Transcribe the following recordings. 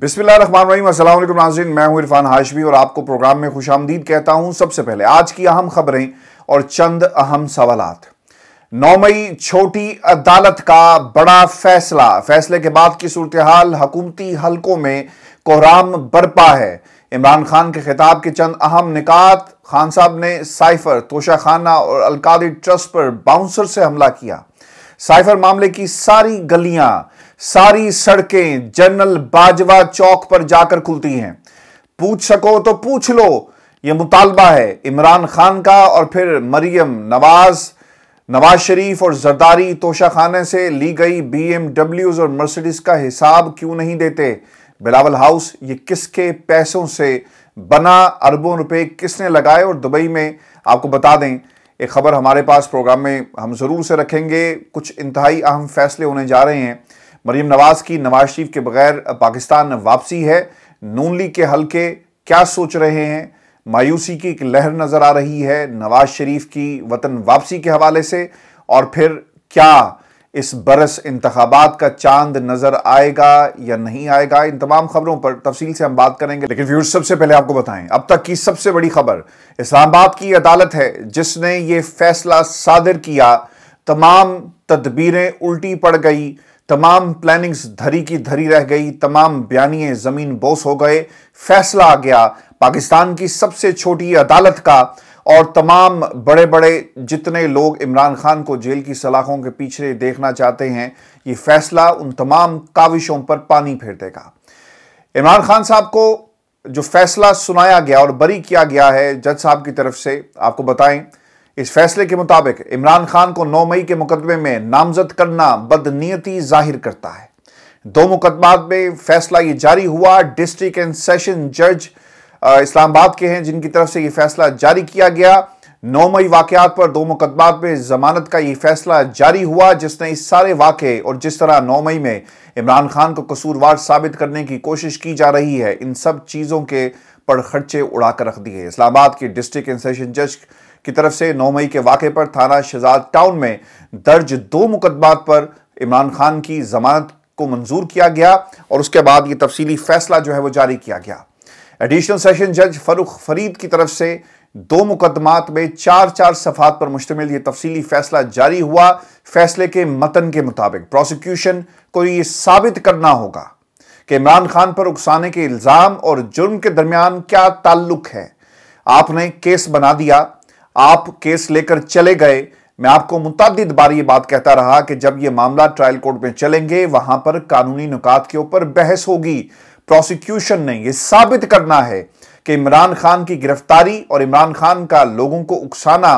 बिस्मिल्लाम नाजीन मैं हूं इरफान हाशमी और आपको प्रोग्राम में खुश आमदीद कहता हूं सबसे पहले आज की अहम खबरें और चंद अहम सवाल नौ मई छोटी अदालत का बड़ा फैसला फैसले के बाद की सूरत हाल हकूमती हलकों में कोहराम बरपा है इमरान खान के खिताब के चंद अहम निकात खान साहब ने साइफर तोशा खाना और अलकादी ट्रस्ट पर बाउंसर से हमला किया साइफर मामले की सारी गलियां सारी सड़कें जनरल बाजवा चौक पर जाकर खुलती हैं पूछ सको तो पूछ लो यह मुतालबा है इमरान खान का और फिर मरियम नवाज नवाज शरीफ और जरदारी खाने से ली गई बीएमडब्ल्यूज और मर्सिडीज का हिसाब क्यों नहीं देते बिलावल हाउस ये किसके पैसों से बना अरबों रुपए किसने लगाए और दुबई में आपको बता दें एक खबर हमारे पास प्रोग्राम में हम ज़रूर से रखेंगे कुछ इंतहाई अहम फैसले होने जा रहे हैं मरीम नवाज की नवाज शरीफ के बगैर पाकिस्तान वापसी है नून लीग के हल्के क्या सोच रहे हैं मायूसी की एक लहर नज़र आ रही है नवाज शरीफ की वतन वापसी के हवाले से और फिर क्या इस बरस इंतबात का चांद नज़र आएगा या नहीं आएगा इन तमाम खबरों पर तफसील से हम बात करेंगे लेकिन व्यूज सबसे पहले आपको बताएं अब तक की सबसे बड़ी खबर इस्लामाबाद की अदालत है जिसने ये फैसला सादर किया तमाम तदबीरें उल्टी पड़ गई तमाम प्लानिंग्स धरी की धरी रह गई तमाम बयानिए ज़मीन बोस हो गए फैसला आ गया पाकिस्तान की सबसे छोटी अदालत का और तमाम बड़े बड़े जितने लोग इमरान खान को जेल की सलाखों के पीछे देखना चाहते हैं ये फैसला उन तमाम काविशों पर पानी फेर देगा इमरान खान साहब को जो फैसला सुनाया गया और बरी किया गया है जज साहब की तरफ से आपको बताएं इस फैसले के मुताबिक इमरान खान को 9 मई के मुकदमे में नामजद करना बदनीयती जाहिर करता है दो मुकदमात में फैसला ये जारी हुआ डिस्ट्रिक्ट एंड सेशन जज इस्लामाबाद के हैं जिनकी तरफ से ये फैसला जारी किया गया नौ मई वाकयात पर दो मुकदमात में जमानत का ये फैसला जारी हुआ जिसने इस सारे वाक़े और जिस तरह नौ मई में इमरान खान को कसूरवार साबित करने की कोशिश की जा रही है इन सब चीज़ों के पर खर्चे उड़ाकर रख दिए इस्लामाबाद के डिस्ट्रिक्ट एंड सेशन जज की तरफ से 9 मई के वाक़े पर थाना शहजाद टाउन में दर्ज दो मुकदमात पर इमरान खान की जमानत को मंजूर किया गया और उसके बाद ये तफसीली फैसला जो है वो जारी किया गया एडिशनल सेशन जज फरुख फरीद की तरफ से दो मुकदमात में चार चार सफात पर मुश्तमिल ये तफसीली फैसला जारी हुआ फैसले के मतन के मुताबिक प्रोसिक्यूशन को ये साबित करना होगा कि इमरान खान पर उकसाने के इल्ज़ाम और जुर्म के दरमियान क्या ताल्लुक है आपने केस बना दिया आप केस लेकर चले गए मैं आपको मुतद बार ये बात कहता रहा कि जब ये मामला ट्रायल कोर्ट में चलेंगे वहां पर कानूनी नुकात के ऊपर बहस होगी प्रोसिक्यूशन ने यह साबित करना है कि इमरान खान की गिरफ्तारी और इमरान खान का लोगों को उकसाना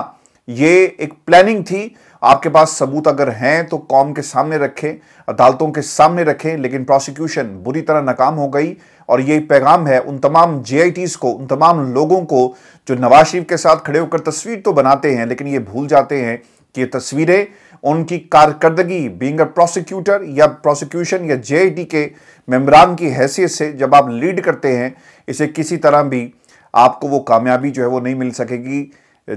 ये एक प्लानिंग थी आपके पास सबूत अगर हैं तो कौम के सामने रखें अदालतों के सामने रखें लेकिन प्रोसिक्यूशन बुरी तरह नाकाम हो गई और ये पैगाम है उन तमाम जेआईटीज़ को उन तमाम लोगों को जो नवाज शरीफ के साथ खड़े होकर तस्वीर तो बनाते हैं लेकिन ये भूल जाते हैं कि ये तस्वीरें उनकी कारकर्दगी बींग अ प्रोसिक्यूटर या प्रोसिक्यूशन या जे के मेम्बरान की हैसियत से जब आप लीड करते हैं इसे किसी तरह भी आपको वो कामयाबी जो है वो नहीं मिल सकेगी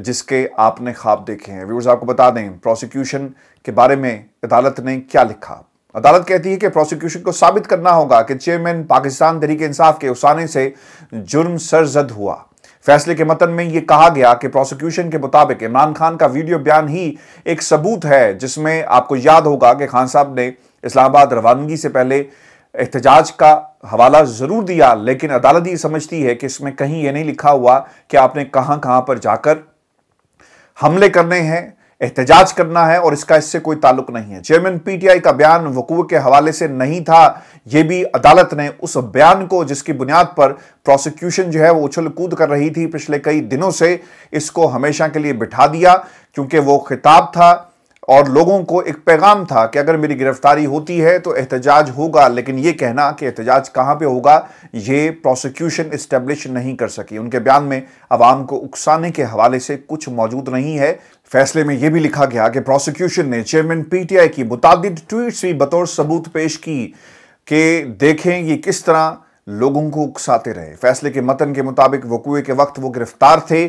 जिसके आपने ख्वाब देखे हैं व्यूर्स आपको बता दें प्रोसिक्यूशन के बारे में अदालत ने क्या लिखा अदालत कहती है कि प्रोसिक्यूशन को साबित करना होगा कि चेयरमैन पाकिस्तान तरीके इंसाफ के उसाने से जुर्म सरजद हुआ फैसले के मतन में यह कहा गया कि प्रोसिक्यूशन के मुताबिक इमरान खान का वीडियो बयान ही एक सबूत है जिसमें आपको याद होगा कि खान साहब ने इस्लामाबाद रवानगी से पहले एहतजाज का हवाला ज़रूर दिया लेकिन अदालत ये समझती है कि इसमें कहीं यह नहीं लिखा हुआ कि आपने कहां कहां पर जाकर हमले करने हैं एहतजाज करना है और इसका इससे कोई ताल्लुक नहीं है चेयरमैन पीटीआई का बयान वकूव के हवाले से नहीं था यह भी अदालत ने उस बयान को जिसकी बुनियाद पर प्रोसिक्यूशन जो है वो उछल कूद कर रही थी पिछले कई दिनों से इसको हमेशा के लिए बिठा दिया क्योंकि वो खिताब था और लोगों को एक पैगाम था कि अगर मेरी गिरफ्तारी होती है तो एहतजाज होगा लेकिन ये कहना कि एहतजाज कहाँ पे होगा ये प्रोसिक्यूशन इस्टेब्लिश नहीं कर सकी उनके बयान में आवाम को उकसाने के हवाले से कुछ मौजूद नहीं है फैसले में यह भी लिखा गया कि प्रोसिक्यूशन ने चेयरमैन पीटीआई की मुतद ट्वीट भी बतौर सबूत पेश की कि देखें ये किस तरह लोगों को उकसाते रहे फैसले के मतन के मुताबिक वकुए के वक्त वो गिरफ्तार थे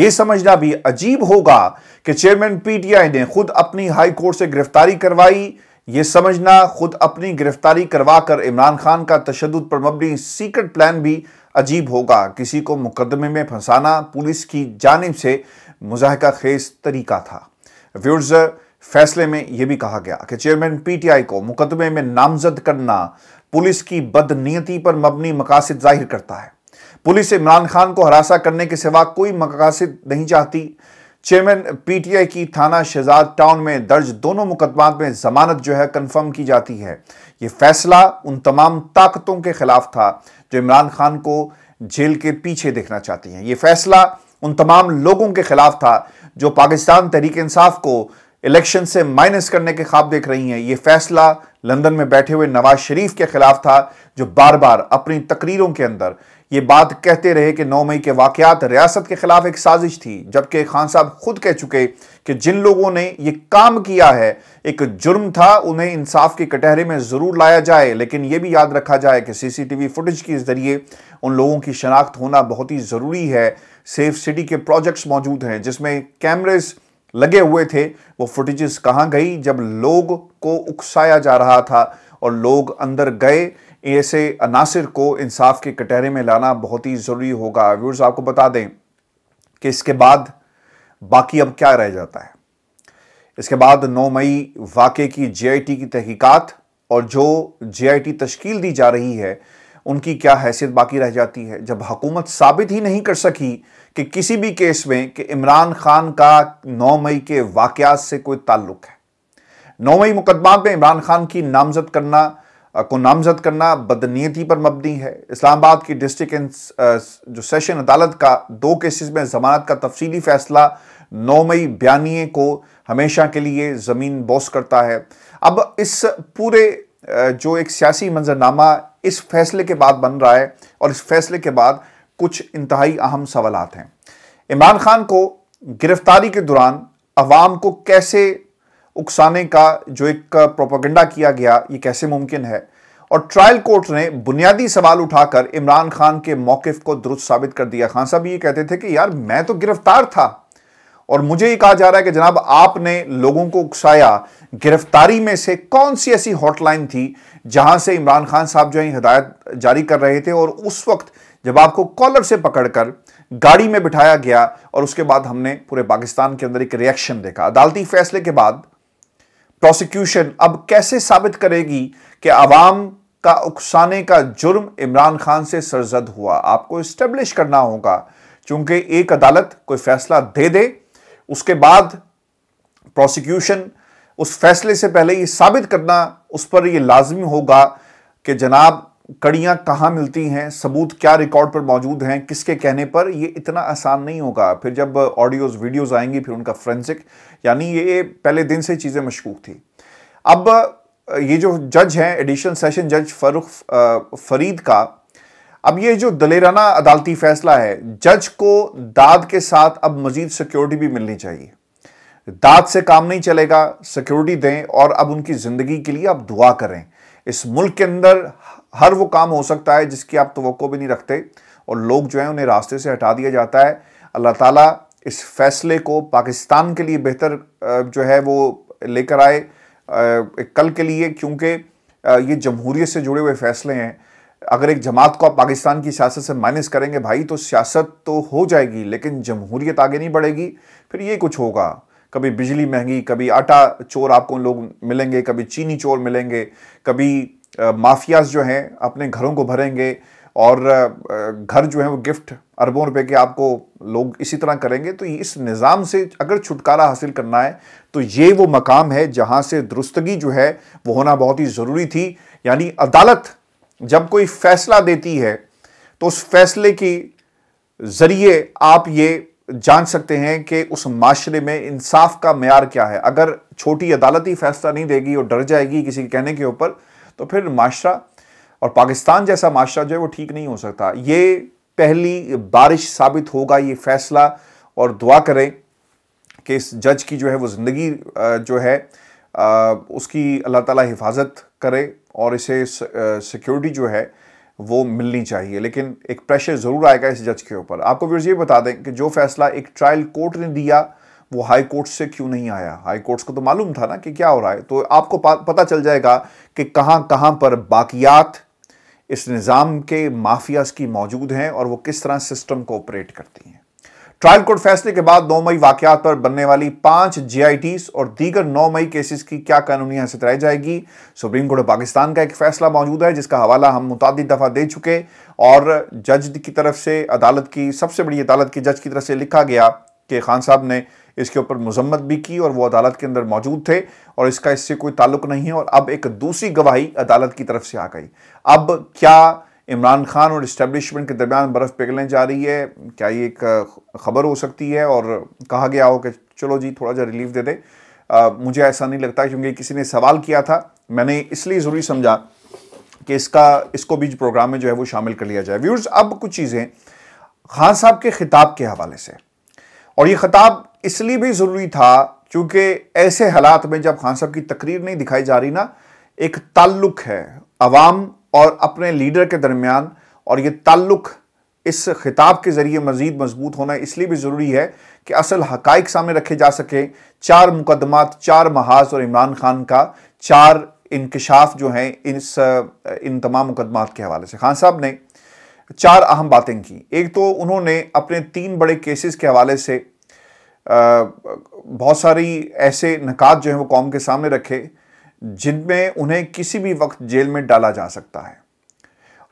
ये समझना भी अजीब होगा कि चेयरमैन पीटीआई ने खुद अपनी हाई कोर्ट से गिरफ्तारी करवाई ये समझना खुद अपनी गिरफ्तारी करवाकर इमरान खान का तशद पर मबनी सीक्रेट प्लान भी अजीब होगा किसी को मुकदमे में फंसाना पुलिस की जानब से मुजाहका खेज तरीका था व्यूर्स फैसले में यह भी कहा गया कि चेयरमैन पीटीआई को मुकदमे में नामजद करना पुलिस की बदनीयती पर मबनी मकासद जाहिर करता है पुलिस इमरान खान को हरासा करने के सिवा कोई मकासद नहीं चाहती चेयरमैन पीटीआई की थाना शहजाद टाउन में दर्ज दोनों मुकदमा में जमानत जो है कंफर्म की जाती है यह फैसला उन तमाम ताकतों के खिलाफ था जो इमरान खान को जेल के पीछे देखना चाहती हैं यह फैसला उन तमाम लोगों के खिलाफ था जो पाकिस्तान तहरीक इंसाफ को इलेक्शन से माइनस करने के खाब देख रही हैं ये फैसला लंदन में बैठे हुए नवाज शरीफ के खिलाफ था जो बार बार अपनी तकरीरों के अंदर ये बात कहते रहे कि 9 मई के वाकयात रियासत के खिलाफ एक साजिश थी जबकि खान साहब खुद कह चुके कि जिन लोगों ने ये काम किया है एक जुर्म था उन्हें इंसाफ के कटहरे में ज़रूर लाया जाए लेकिन ये भी याद रखा जाए कि सीसीटीवी फुटेज के ज़रिए उन लोगों की शनाख्त होना बहुत ही ज़रूरी है सेफ सिटी के प्रोजेक्ट्स मौजूद हैं जिसमें कैमरेज़ लगे हुए थे वो फुटेजेस कहाँ गई जब लोग को उकसाया जा रहा था और लोग अंदर गए ऐसे अनासर को इंसाफ के कटहरे में लाना बहुत ही ज़रूरी होगा व्यूर्स आपको बता दें कि इसके बाद बाकी अब क्या रह जाता है इसके बाद 9 मई वाक़े की जेआईटी की तहकीकात और जो जेआईटी तश्कील दी जा रही है उनकी क्या हैसियत बाकी रह जाती है जब हुकूमत साबित ही नहीं कर सकी कि किसी भी केस में कि इमरान खान का 9 मई के वाक़ात से कोई ताल्लुक है 9 मई मुकदमा में इमरान खान की नामजद करना को नामजद करना बदनीति पर मबनी है इस्लामाबाद की डिस्ट्रिक्ट जो सेशन अदालत का दो केसेस में जमानत का तफसीली फैसला नौ मई बयानी को हमेशा के लिए ज़मीन बोस करता है अब इस पूरे जो एक सियासी मंजरनामा इस फैसले के बाद बन रहा है और इस फैसले के बाद कुछ इंतहाई अहम सवाल हैं इमरान खान को गिरफ्तारी के दौरान अवाम को कैसे उकसाने का जो एक प्रोपोगंडा किया गया ये कैसे मुमकिन है और ट्रायल कोर्ट ने बुनियादी सवाल उठाकर इमरान खान के मौकफ को दुरुस्त साबित कर दिया खान साहब ये कहते थे कि यार मैं तो गिरफ्तार था और मुझे ही कहा जा रहा है कि जनाब आपने लोगों को उकसाया गिरफ्तारी में से कौन सी ऐसी हॉटलाइन थी जहां से इमरान खान साहब जो है हिदायत जारी कर रहे थे और उस वक्त जब आपको कॉलर से पकड़कर गाड़ी में बिठाया गया और उसके बाद हमने पूरे पाकिस्तान के अंदर एक रिएक्शन देखा अदालती फैसले के बाद प्रोसिक्यूशन अब कैसे साबित करेगी कि आवाम का उकसाने का जुर्म इमरान खान से सरजद हुआ आपको स्टेब्लिश करना होगा चूंकि एक अदालत कोई फैसला दे दे उसके बाद प्रोसिक्यूशन उस फैसले से पहले ये साबित करना उस पर यह लाजमी होगा कि जनाब कड़ियाँ कहाँ मिलती हैं सबूत क्या रिकॉर्ड पर मौजूद हैं किसके कहने पर ये इतना आसान नहीं होगा फिर जब ऑडियोज़ वीडियोज़ आएंगी फिर उनका फ्रेंसिक यानी ये पहले दिन से चीज़ें मशकूक थी अब ये जो जज हैं एडिशनल सेशन जज फरुख फरीद का अब ये जो दलेराना अदालती फैसला है जज को दाद के साथ अब मजीद सिक्योरिटी भी मिलनी चाहिए दाद से काम नहीं चलेगा सिक्योरिटी दें और अब उनकी ज़िंदगी के लिए आप दुआ करें इस मुल्क के अंदर हर वो काम हो सकता है जिसकी आप तो भी नहीं रखते और लोग जो हैं उन्हें रास्ते से हटा दिया जाता है अल्लाह ताला इस फैसले को पाकिस्तान के लिए बेहतर जो है वो लेकर आए कल के लिए क्योंकि ये जमहूरीत से जुड़े हुए फैसले हैं अगर एक जमात को आप पाकिस्तान की सियासत से माइनस करेंगे भाई तो सियासत तो हो जाएगी लेकिन जमहूरियत आगे नहीं बढ़ेगी फिर ये कुछ होगा कभी बिजली महंगी कभी आटा चोर आपको लोग मिलेंगे कभी चीनी चोर मिलेंगे कभी माफियाज जो हैं अपने घरों को भरेंगे और घर जो है वो गिफ्ट अरबों रुपए के आपको लोग इसी तरह करेंगे तो इस निज़ाम से अगर छुटकारा हासिल करना है तो ये वो मकाम है जहाँ से दुरुस्तगी जो है वो होना बहुत ही ज़रूरी थी यानी अदालत जब कोई फैसला देती है तो उस फैसले की ज़रिए आप ये जान सकते हैं कि उस माशरे में इंसाफ का मैार क्या है अगर छोटी अदालत ही फैसला नहीं देगी और डर जाएगी किसी के कहने के ऊपर तो फिर माशरा और पाकिस्तान जैसा माशरा जो है वो ठीक नहीं हो सकता ये पहली बारिश साबित होगा ये फैसला और दुआ करें कि इस जज की जो है वो ज़िंदगी जो है उसकी अल्लाह ताला हिफाजत करे और इसे सिक्योरिटी जो है वो मिलनी चाहिए लेकिन एक प्रेशर ज़रूर आएगा इस जज के ऊपर आपको व्यूर्स ये बता दें कि जो फैसला एक ट्रायल कोर्ट ने दिया वो हाई कोर्ट से क्यों नहीं आया हाई कोर्ट्स को तो मालूम था ना कि क्या हो रहा है तो आपको पता चल जाएगा कि कहाँ कहाँ पर बाकियात इस निज़ाम के माफियाज़ की मौजूद हैं और वो किस तरह सिस्टम को ऑपरेट करती हैं ट्रायल कोर्ट फैसले के बाद 9 मई वाकत पर बनने वाली पांच जेआईटीस और दीगर 9 मई केसेस की क्या कानूनी हैसियत रह जाएगी सुप्रीम कोर्ट ऑफ पाकिस्तान का एक फैसला मौजूद है जिसका हवाला हम मुतद दफ़ा दे चुके और जज की तरफ से अदालत की सबसे बड़ी अदालत की जज की तरफ से लिखा गया कि खान साहब ने इसके ऊपर मजम्मत भी की और वो अदालत के अंदर मौजूद थे और इसका इससे कोई ताल्लुक नहीं है और अब एक दूसरी गवाही अदालत की तरफ से आ गई अब क्या इमरान खान और इस्टेब्लिशमेंट के दरमियान बर्फ़ पिघलने जा रही है क्या ये एक ख़बर हो सकती है और कहा गया हो कि चलो जी थोड़ा सा रिलीफ दे आ, मुझे ऐसा नहीं लगता क्योंकि किसी ने सवाल किया था मैंने इसलिए ज़रूरी समझा कि इसका इसको भी प्रोग्राम में जो है वो शामिल कर लिया जाए व्यूर्स अब कुछ चीज़ें खान साहब के ख़िताब के हवाले से और ये ख़िताब इसलिए भी ज़रूरी था क्योंकि ऐसे हालात में जब खान साहब की तकरीर नहीं दिखाई जा रही ना एक ताल्लुक है आवाम और अपने लीडर के दरमियान और ये ताल्लुक़ इस खिताब के ज़रिए मज़ीद मजबूत होना इसलिए भी ज़रूरी है कि असल हकाइक सामने रखे जा सके चार मुकदमात चार महाज और इमरान खान का चार इंकशाफ जो हैं इस इन तमाम मुकदमात के हवाले से खान साहब ने चार अहम बातें की एक तो उन्होंने अपने तीन बड़े केसेस के हवाले से बहुत सारी ऐसे नकात जो हैं वो कौम के सामने रखे जिनमें उन्हें किसी भी वक्त जेल में डाला जा सकता है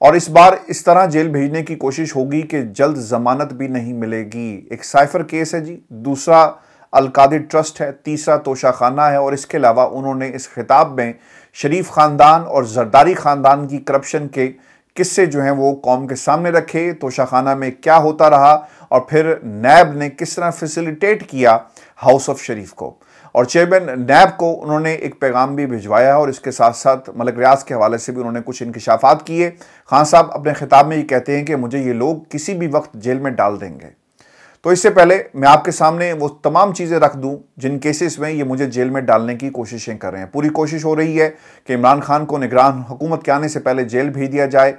और इस बार इस तरह जेल भेजने की कोशिश होगी कि जल्द जमानत भी नहीं मिलेगी एक साइफर केस है जी दूसरा अलकादी ट्रस्ट है तीसरा तोशाखाना है और इसके अलावा उन्होंने इस खिताब में शरीफ ख़ानदान और जरदारी ख़ानदान की करप्शन के किस्से जो हैं वो कौम के सामने रखे तोशाखाना में क्या होता रहा और फिर नैब ने किस तरह फैसिलिटेट किया हाउस ऑफ शरीफ को और चेयरमैन नैब को उन्होंने एक पैगाम भी भिजवाया और इसके साथ साथ मलक रियाज के हवाले से भी उन्होंने कुछ इंकशाफात किए खान साहब अपने खिताब में ये कहते हैं कि मुझे ये लोग किसी भी वक्त जेल में डाल देंगे तो इससे पहले मैं आपके सामने वो तमाम चीज़ें रख दूं जिन केसेस में ये मुझे जेल में डालने की कोशिशें कर रहे हैं पूरी कोशिश हो रही है कि इमरान खान को निगरान हुकूमत के आने से पहले जेल भेज दिया जाए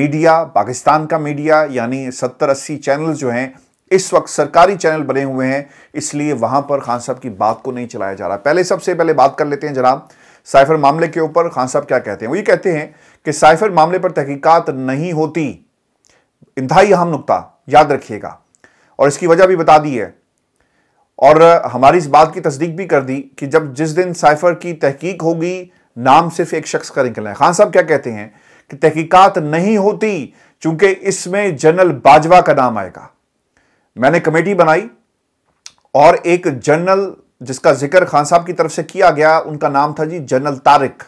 मीडिया पाकिस्तान का मीडिया यानी सत्तर अस्सी चैनल जो हैं इस वक्त सरकारी चैनल बने हुए हैं इसलिए वहां पर खान साहब की बात को नहीं चलाया जा रहा पहले सबसे पहले बात कर लेते हैं जनाब साइफर मामले के ऊपर खान साहब क्या कहते हैं वो ये कहते हैं कि साइफर मामले पर तहकीकत नहीं होती इंतहाई अहम नुकता याद रखिएगा और इसकी वजह भी बता दी है और हमारी इस बात की तस्दीक भी कर दी कि जब जिस दिन साइफर की तहकीक होगी नाम सिर्फ एक शख्स का निकलना है खान साहब क्या कहते हैं कि तहकीकत नहीं होती चूंकि इसमें जनरल बाजवा का नाम आएगा मैंने कमेटी बनाई और एक जनरल जिसका जिक्र खान साहब की तरफ से किया गया उनका नाम था जी जनरल तारिक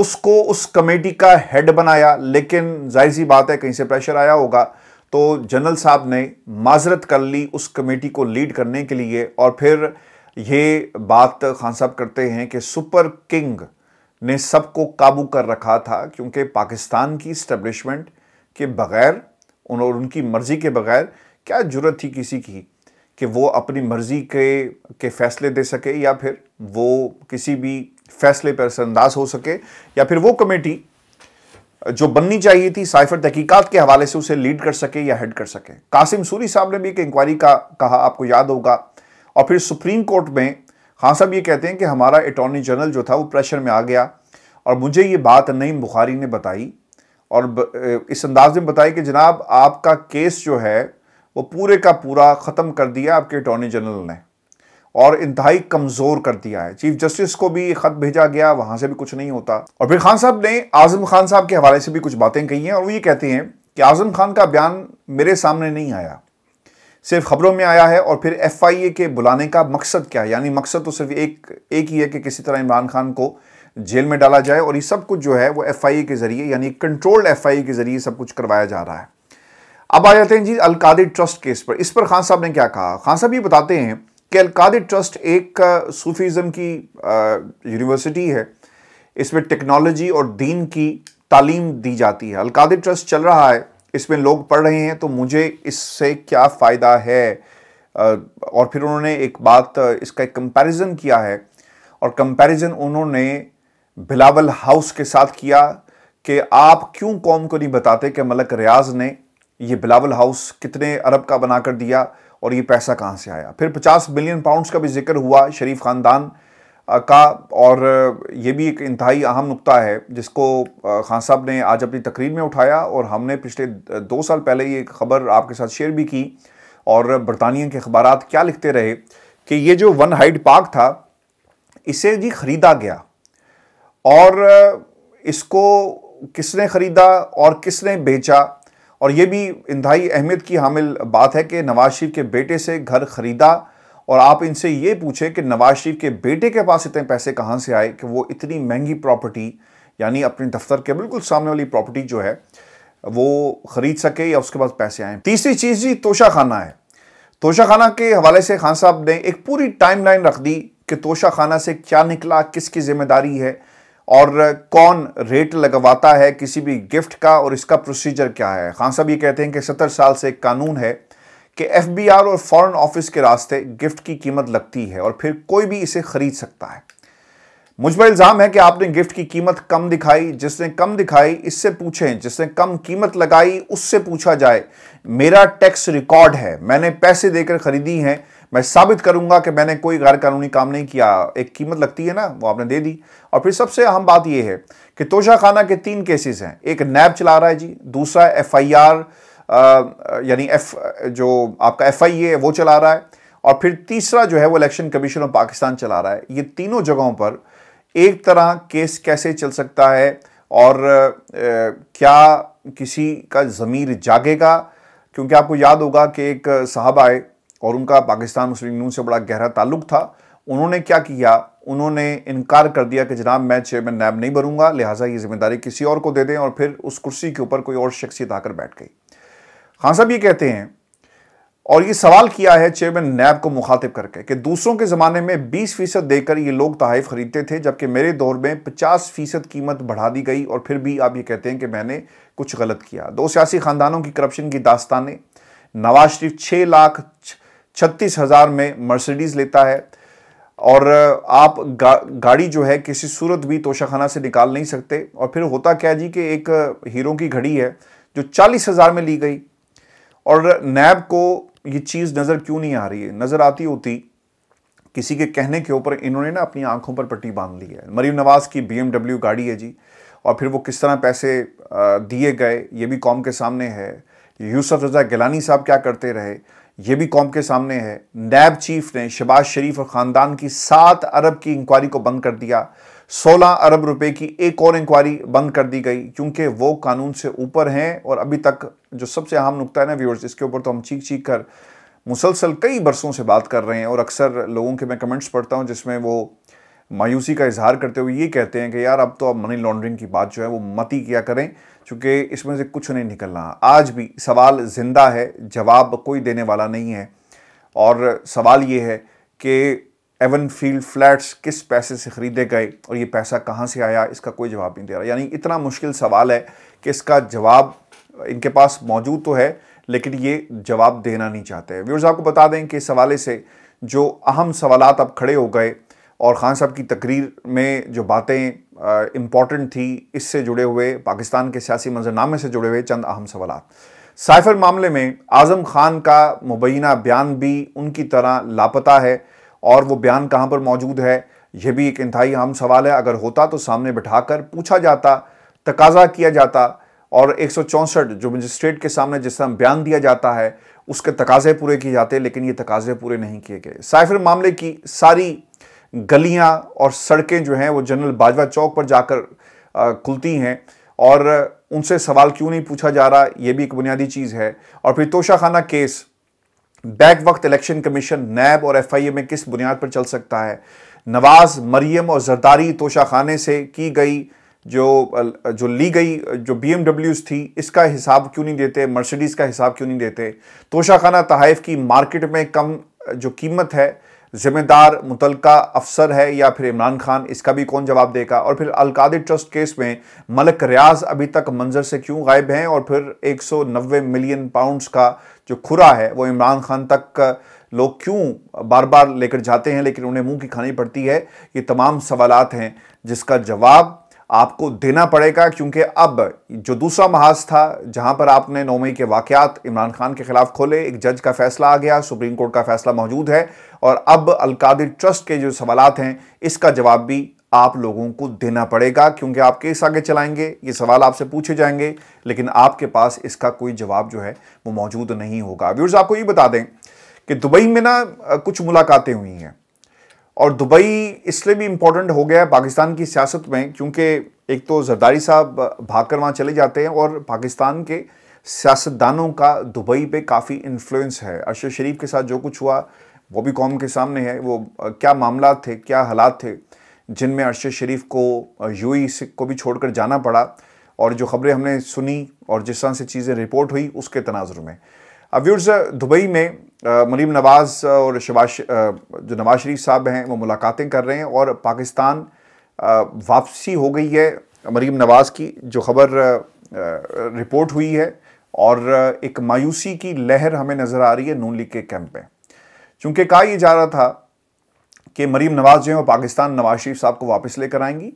उसको उस कमेटी का हेड बनाया लेकिन जाहिर सी बात है कहीं से प्रेशर आया होगा तो जनरल साहब ने माजरत कर ली उस कमेटी को लीड करने के लिए और फिर ये बात खान साहब करते हैं कि सुपर किंग ने सबको काबू कर रखा था क्योंकि पाकिस्तान की स्टैब्लिशमेंट के बगैर और उनकी मर्ज़ी के बगैर क्या जरूरत थी किसी की कि वो अपनी मर्ज़ी के के फैसले दे सके या फिर वो किसी भी फैसले पर असरअंदाज हो सके या फिर वो कमेटी जो बननी चाहिए थी साइफर तहकीकत के हवाले से उसे लीड कर सके या हेड कर सके कासिम सूरी साहब ने भी एक इंक्वायरी का कहा आपको याद होगा और फिर सुप्रीम कोर्ट में खान हाँ साहब ये कहते हैं कि हमारा अटॉर्नी जनरल जो था वो प्रेशर में आ गया और मुझे ये बात नईम बुखारी ने बताई और इस अंदाज में बताई कि जनाब आपका केस जो है वो पूरे का पूरा ख़त्म कर दिया आपके अटॉर्नी जनरल ने और इंतहाई कमज़ोर कर दिया है चीफ जस्टिस को भी ख़त भेजा गया वहाँ से भी कुछ नहीं होता और फिर खान साहब ने आज़म खान साहब के हवाले से भी कुछ बातें कही हैं और वो ये कहते हैं कि आज़म खान का बयान मेरे सामने नहीं आया सिर्फ खबरों में आया है और फिर एफआईए के बुलाने का मकसद क्या है यानी मकसद तो सिर्फ एक एक ही है कि किसी तरह इमरान खान को जेल में डाला जाए और ये सब कुछ जो है वो एफआईए के ज़रिए यानी कंट्रोल्ड एफआईए के ज़रिए सब कुछ करवाया जा रहा है अब आ जाते हैं जी अलकादी ट्रस्ट केस पर इस पर खान साहब ने क्या कहा खान साहब ये बताते हैं कि अलकादी ट्रस्ट एक सूफीज़म की यूनिवर्सिटी है इसमें टेक्नोलॉजी और दीन की तालीम दी जाती है अलकादी ट्रस्ट चल रहा है इसमें लोग पढ़ रहे हैं तो मुझे इससे क्या फ़ायदा है और फिर उन्होंने एक बात इसका एक कंपेरिज़न किया है और कंपेरिज़न उन्होंने बिलावल हाउस के साथ किया कि आप क्यों कौम को नहीं बताते कि मलक रियाज ने ये बिलावल हाउस कितने अरब का बनाकर दिया और ये पैसा कहाँ से आया फिर 50 मिलियन पाउंड्स का भी जिक्र हुआ शरीफ ख़ानदान का और ये भी एक इंतहाई अहम नुकता है जिसको खान साहब ने आज अपनी तकरीर में उठाया और हमने पिछले दो साल पहले ये खबर आपके साथ शेयर भी की और बरतानिया के अखबार क्या लिखते रहे कि ये जो वन हाइड पार्क था इसे जी ख़रीदा गया और इसको किसने ख़रीदा और किसने बेचा और ये भी इंतहाई अहमियत की हामिल बात है कि नवाज शरीफ के बेटे से घर ख़रीदा और आप इनसे ये पूछें कि नवाज शरीफ के बेटे के पास इतने पैसे कहाँ से आए कि वो इतनी महंगी प्रॉपर्टी यानी अपने दफ्तर के बिल्कुल सामने वाली प्रॉपर्टी जो है वो ख़रीद सके या उसके पास पैसे आए तीसरी चीज़ जी तोशा खाना है तोशा खाना के हवाले से खान साहब ने एक पूरी टाइमलाइन रख दी कि तोशा खाना से क्या निकला किसकी जिम्मेदारी है और कौन रेट लगवाता है किसी भी गिफ्ट का और इसका प्रोसीजर क्या है खान साहब ये कहते हैं कि सत्तर साल से एक कानून है कि एफबीआर और फॉरेन ऑफिस के रास्ते गिफ्ट की कीमत लगती है और फिर कोई भी इसे खरीद सकता है मुझ पर इल्ज़ाम है कि आपने गिफ्ट की कीमत कम दिखाई जिसने कम दिखाई इससे पूछें जिसने कम कीमत लगाई उससे पूछा जाए मेरा टैक्स रिकॉर्ड है मैंने पैसे देकर खरीदी हैं मैं साबित करूंगा कि मैंने कोई गैर कानूनी काम नहीं किया एक कीमत लगती है ना वो आपने दे दी और फिर सबसे अहम बात यह है कि तोशा खाना के तीन केसेस हैं एक नैब चला रहा है जी दूसरा एफ आई आर यानी एफ जो आपका एफ आई ए वो चला रहा है और फिर तीसरा जो है वो इलेक्शन कमीशन ऑफ पाकिस्तान चला रहा है ये तीनों जगहों पर एक तरह केस कैसे चल सकता है और आ, क्या किसी का ज़मीर जागेगा क्योंकि आपको याद होगा कि एक साहब आए और उनका पाकिस्तान मुस्लिम लीग से बड़ा गहरा ताल्लुक था उन्होंने क्या किया उन्होंने इनकार कर दिया कि जनाब मैं चेयरमैन नैब नहीं बनूंगा लिहाजा ये जिम्मेदारी किसी और को दे दें और फिर उस कुर्सी के ऊपर कोई और शख्सियत आकर बैठ गई खान साहब ये कहते हैं और ये सवाल किया है चेयरमैन नैब को मुखातिब करके कि दूसरों के ज़माने में 20 फीसद देकर ये लोग तहाइफ ख़रीदते थे जबकि मेरे दौर में 50 फीसद कीमत बढ़ा दी गई और फिर भी आप ये कहते हैं कि मैंने कुछ गलत किया दो सियासी ख़ानदानों की करप्शन की दास्तानें नवाज शरीफ छः लाख छत्तीस हज़ार में मर्सिडीज़ लेता है और आप गा, गाड़ी जो है किसी सूरत भी तोशाखाना से निकाल नहीं सकते और फिर होता क्या जी कि एक हीरो की घड़ी है जो चालीस हज़ार में ली गई और नैब को ये चीज़ नज़र क्यों नहीं आ रही है नज़र आती होती किसी के कहने के ऊपर इन्होंने ना अपनी आंखों पर पट्टी बांध ली है मरीम नवाज़ की बी गाड़ी है जी और फिर वो किस तरह पैसे दिए गए ये भी कौम के सामने है यूसफ रजा गिलानी साहब क्या करते रहे ये भी कौम के सामने है नैब चीफ ने शबाज शरीफ और ख़ानदान की सात अरब की इंक्वायरी को बंद कर दिया सोलह अरब रुपए की एक और इंक्वायरी बंद कर दी गई क्योंकि वो कानून से ऊपर हैं और अभी तक जो सबसे अहम नुकता है ना व्यूअर्स इसके ऊपर तो हम चीख चीख कर मुसलसल कई बरसों से बात कर रहे हैं और अक्सर लोगों के मैं कमेंट्स पढ़ता हूँ जिसमें वो मायूसी का इजहार करते हुए ये कहते हैं कि यार अब तो आप मनी लॉन्ड्रिंग की बात जो है वो मत ही किया करें चूँकि इसमें से कुछ नहीं निकल रहा आज भी सवाल ज़िंदा है जवाब कोई देने वाला नहीं है और सवाल ये है कि एवन फील्ड फ्लैट्स किस पैसे से ख़रीदे गए और ये पैसा कहाँ से आया इसका कोई जवाब नहीं दे रहा यानी इतना मुश्किल सवाल है कि इसका जवाब इनके पास मौजूद तो है लेकिन ये जवाब देना नहीं चाहते व्यवर्स आपको बता दें कि इस हवाले से जो अहम सवाल अब खड़े हो गए और ख़ान साहब की तकरीर में जो बातें इम्पॉर्टेंट थी इससे जुड़े हुए पाकिस्तान के सियासी मंजरनामे से जुड़े हुए चंद अहम सवाल साइफर मामले में आज़म खान का मुबैना बयान भी उनकी तरह लापता है और वो बयान कहाँ पर मौजूद है यह भी एक इंतहाई अहम सवाल है अगर होता तो सामने बिठाकर पूछा जाता तकाजा किया जाता और एक जो मजिस्ट्रेट के सामने जिस तरह बयान दिया जाता है उसके तकाजे पूरे किए जाते लेकिन ये तकाजे पूरे नहीं किए गए साइफर मामले की सारी गलियां और सड़कें जो हैं वो जनरल बाजवा चौक पर जाकर खुलती हैं और उनसे सवाल क्यों नहीं पूछा जा रहा ये भी एक बुनियादी चीज़ है और फिर तोशाखाना केस बैक वक्त इलेक्शन कमीशन नैब और एफआईए में किस बुनियाद पर चल सकता है नवाज मरियम और जरदारी तोशाखाने से की गई जो जो ली गई जो बी थी इसका हिसाब क्यों नहीं देते मर्सिडीज़ का हिसाब क्यों नहीं देते तोशाखाना तहाइफ की मार्केट में कम जो कीमत है जिम्मेदार मुतलका अफसर है या फिर इमरान खान इसका भी कौन जवाब देगा और फिर अलकादे ट्रस्ट केस में मलक रियाज अभी तक मंजर से क्यों गायब हैं और फिर 190 मिलियन पाउंड्स का जो खुरा है वो इमरान खान तक लोग क्यों बार बार लेकर जाते हैं लेकिन उन्हें मुंह की खानी पड़ती है ये तमाम सवालत हैं जिसका जवाब आपको देना पड़ेगा क्योंकि अब जो दूसरा महाज था जहां पर आपने नौ मई के वाकयात इमरान खान के खिलाफ खोले एक जज का फैसला आ गया सुप्रीम कोर्ट का फैसला मौजूद है और अब अलकादिर ट्रस्ट के जो सवाल हैं इसका जवाब भी आप लोगों को देना पड़ेगा क्योंकि आप केस आगे चलाएंगे ये सवाल आपसे पूछे जाएंगे लेकिन आपके पास इसका कोई जवाब जो है वो मौजूद नहीं होगा व्यूर्स आपको ये बता दें कि दुबई में ना कुछ मुलाकातें हुई हैं और दुबई इसलिए भी इम्पोर्टेंट हो गया है पाकिस्तान की सियासत में क्योंकि एक तो जरदारी साहब भागकर वहाँ चले जाते हैं और पाकिस्तान के सियासतदानों का दुबई पे काफ़ी इन्फ्लुएंस है अरशद शरीफ के साथ जो कुछ हुआ वो भी कौम के सामने है वो क्या मामला थे क्या हालात थे जिनमें अरशद शरीफ को यू से को भी छोड़ जाना पड़ा और जो खबरें हमने सुनी और जिस तरह से चीज़ें रिपोर्ट हुई उसके तनाजर में अब व्यूर्स दुबई में मरीम नवाज़ और शबाश जो नवाज शरीफ साहब हैं वो मुलाकातें कर रहे हैं और पाकिस्तान वापसी हो गई है मरीम नवाज़ की जो खबर रिपोर्ट हुई है और एक मायूसी की लहर हमें नज़र आ रही है नून लीग के कैंप में चूँकि कहा यह जा रहा था कि मरीम नवाज़ जो है वो पाकिस्तान नवाज शरीफ साहब को वापस लेकर आएंगी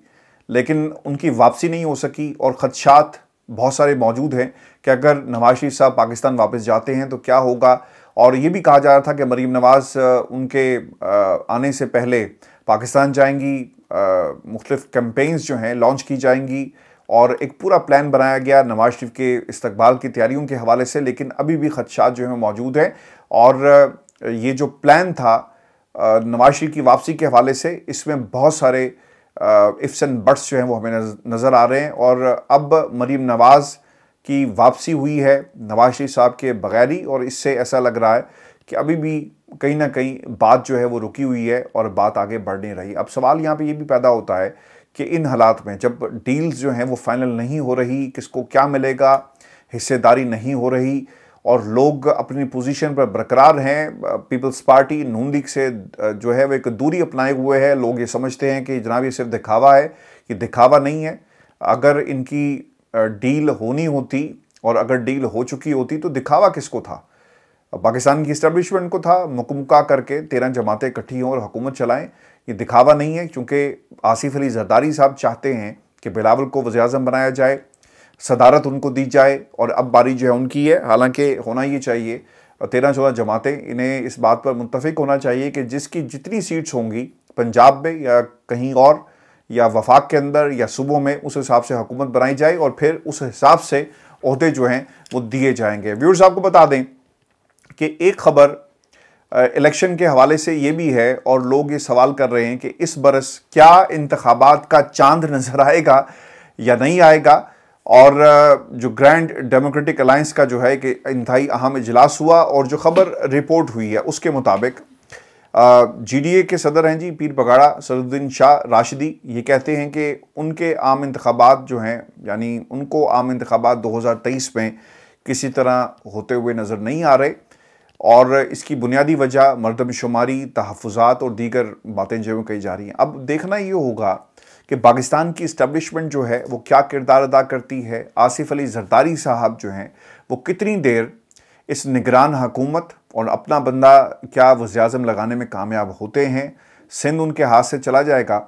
लेकिन उनकी वापसी नहीं हो सकी और ख़दशात बहुत सारे मौजूद हैं कि अगर नवाज शरीफ साहब पाकिस्तान वापस जाते हैं तो क्या होगा और ये भी कहा जा रहा था कि मरीम नवाज़ उनके आने से पहले पाकिस्तान जाएंगी मुख्तफ कैंपेन्स जो हैं लॉन्च की जाएंगी और एक पूरा प्लान बनाया गया नवाज शरीफ के इस्तबाल की तैयारियों के हवाले से लेकिन अभी भी खदशात जो हैं मौजूद हैं और ये जो प्लान था नवाज शरीफ की वापसी के हवाले से इसमें बहुत सारे इफ्स एंड बट्स जो हैं वो हमें नज़र आ रहे हैं और अब मरीम नवाज़ की वापसी हुई है नवाज शरीफ साहब के बगैर ही और इससे ऐसा लग रहा है कि अभी भी कहीं ना कहीं बात जो है वो रुकी हुई है और बात आगे बढ़ नहीं रही अब सवाल यहाँ पे ये भी पैदा होता है कि इन हालात में जब डील्स जो हैं वो फाइनल नहीं हो रही किसको क्या मिलेगा हिस्सेदारी नहीं हो रही और लोग अपनी पोजीशन पर बरकरार हैं पीपल्स पार्टी नून लीग से जो है वो एक दूरी अपनाए हुए है लोग ये समझते हैं कि जनाब ये सिर्फ दिखावा है ये दिखावा नहीं है अगर इनकी डील होनी होती और अगर डील हो चुकी होती तो दिखावा किसको था पाकिस्तान की इस्टबलिशमेंट को था मुकमका करके तेरह जमातें इकट्ठी हों और हुकूमत चलाएँ ये दिखावा नहीं है क्योंकि आसिफ अली जरदारी साहब चाहते हैं कि बिलावल को अजम बनाया जाए सदारत उनको दी जाए और अब बारी जो है उनकी है हालांकि होना ये चाहिए तेरह चौदह जमातें इन्हें इस बात पर मुतफिक होना चाहिए कि जिसकी जितनी सीट्स होंगी पंजाब में या कहीं और या वफाक के अंदर या सूबों में उस हिसाब से हुकूमत बनाई जाए और फिर उस हिसाब से अहदे जो हैं वो दिए जाएंगे व्यूर्स आपको बता दें कि एक खबर इलेक्शन के हवाले से ये भी है और लोग ये सवाल कर रहे हैं कि इस बरस क्या इंतबात का चांद नज़र आएगा या नहीं आएगा और जो ग्रैंड डेमोक्रेटिक अलायंस का जो है कि इंतहाई अहम इजलास हुआ और जो खबर रिपोर्ट हुई है उसके मुताबिक जीडीए के सदर हैं जी पीर पगाड़ा सदुद्दीन शाह राशिदी ये कहते हैं कि उनके आम इंतबात जो हैं यानी उनको आम इंतबात 2023 में किसी तरह होते हुए नज़र नहीं आ रहे और इसकी बुनियादी वजह मरदमशुमारी तहफ़ात और दीगर बातें जो कही जा रही हैं अब देखना ये होगा कि पाकिस्तान की इस्टबलिशमेंट जो है वो क्या किरदार अदा करती है आसिफ अली जरदारी साहब जो हैं वो कितनी देर इस निगरान हकूमत और अपना बंदा क्या वज़ी अजम लगाने में कामयाब होते हैं सिंध उनके हाथ से चला जाएगा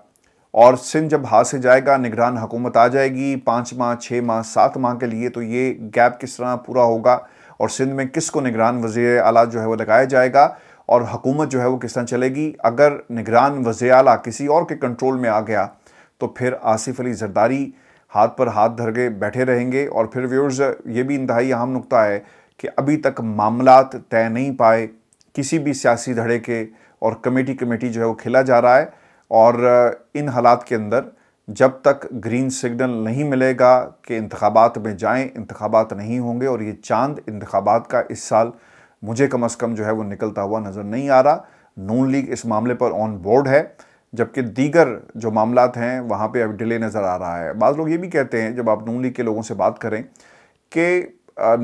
और सिंध जब हाथ से जाएगा निगरान हुकूमत आ जाएगी पाँच माह छः माह सात माह के लिए तो ये गैप किस तरह पूरा होगा और सिंध में किस को निगरान वज़ी अला जो है वो लगाया जाएगा और हकूमत जो है वो किस तरह चलेगी अगर निगरान वज़ी अला किसी और के कंट्रोल में आ गया तो फिर आसिफ अली जरदारी हाथ पर हाथ धर के बैठे रहेंगे और फिर व्यूर्स ये भी इंतहाई अहम नुकता है कि अभी तक मामला तय नहीं पाए किसी भी सियासी धड़े के और कमेटी कमेटी जो है वो खेला जा रहा है और इन हालात के अंदर जब तक ग्रीन सिग्नल नहीं मिलेगा कि इंतबात में जाएं इंतबात नहीं होंगे और ये चांद इंतबात का इस साल मुझे कम अज़ कम जो है वो निकलता हुआ नज़र नहीं आ रहा नून लीग इस मामले पर ऑन बोर्ड है जबकि दीगर जो मामला हैं वहाँ पर अब डिले नज़र आ रहा है बाद लोग ये भी कहते हैं जब आप नून लीग के लोगों से बात करें कि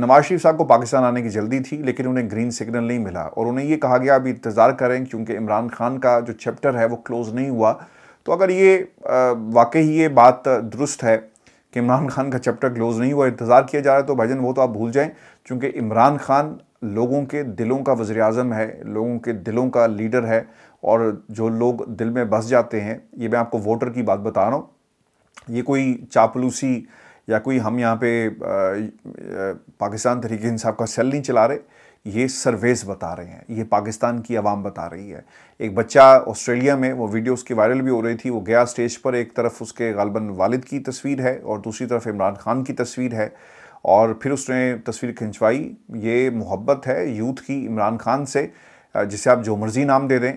नवाज शरीफ साहब को पाकिस्तान आने की जल्दी थी लेकिन उन्हें ग्रीन सिग्नल नहीं मिला और उन्हें ये कहा गया अभी इंतज़ार करें क्योंकि इमरान खान का जो चैप्टर है वो क्लोज़ नहीं हुआ तो अगर ये वाकई ये बात दुरुस्त है कि इमरान खान का चैप्टर क्लोज़ नहीं हुआ इंतज़ार किया जा रहा है तो भाईजन वो तो आप भूल जाएँ क्योंकि इमरान खान लोगों के दिलों का वज़र अजम है लोगों के दिलों का लीडर है और जो लोग दिल में बस जाते हैं ये मैं आपको वोटर की बात बता रहा हूँ ये कोई चापलूसी या कोई हम यहाँ पे पाकिस्तान तरीके इंसाफ का सेल नहीं चला रहे ये सर्वेस बता रहे हैं ये पाकिस्तान की आवाम बता रही है एक बच्चा ऑस्ट्रेलिया में वो वीडियो उसकी वायरल भी हो रही थी वो गया स्टेज पर एक तरफ उसके गालबन वालिद की तस्वीर है और दूसरी तरफ इमरान खान की तस्वीर है और फिर उसने तस्वीर खिंचवाई ये मोहब्बत है यूथ की इमरान खान से जिसे आप जो मर्ज़ी नाम दे दें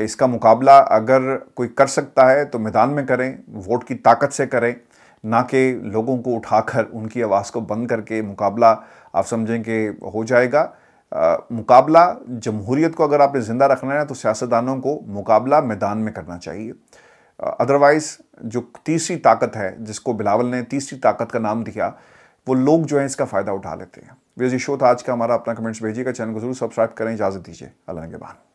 इसका मुकाबला अगर कोई कर सकता है तो मैदान में करें वोट की ताकत से करें ना कि लोगों को उठाकर उनकी आवाज़ को बंद करके मुकाबला आप समझें कि हो जाएगा आ, मुकाबला जमहूरीत को अगर आपने ज़िंदा रखना है तो सियासतदानों को मुकाबला मैदान में करना चाहिए अदरवाइज़ जो तीसरी ताकत है जिसको बिलावल ने तीसरी ताकत का नाम दिया वो लोग जो है इसका फ़ायदा उठा लेते हैं जी शो था आज का हमारा अपना कमेंट्स भेजिएगा चैनल को जरूर सब्सक्राइब करें इजाज़त दीजिए अल्लाह के बाद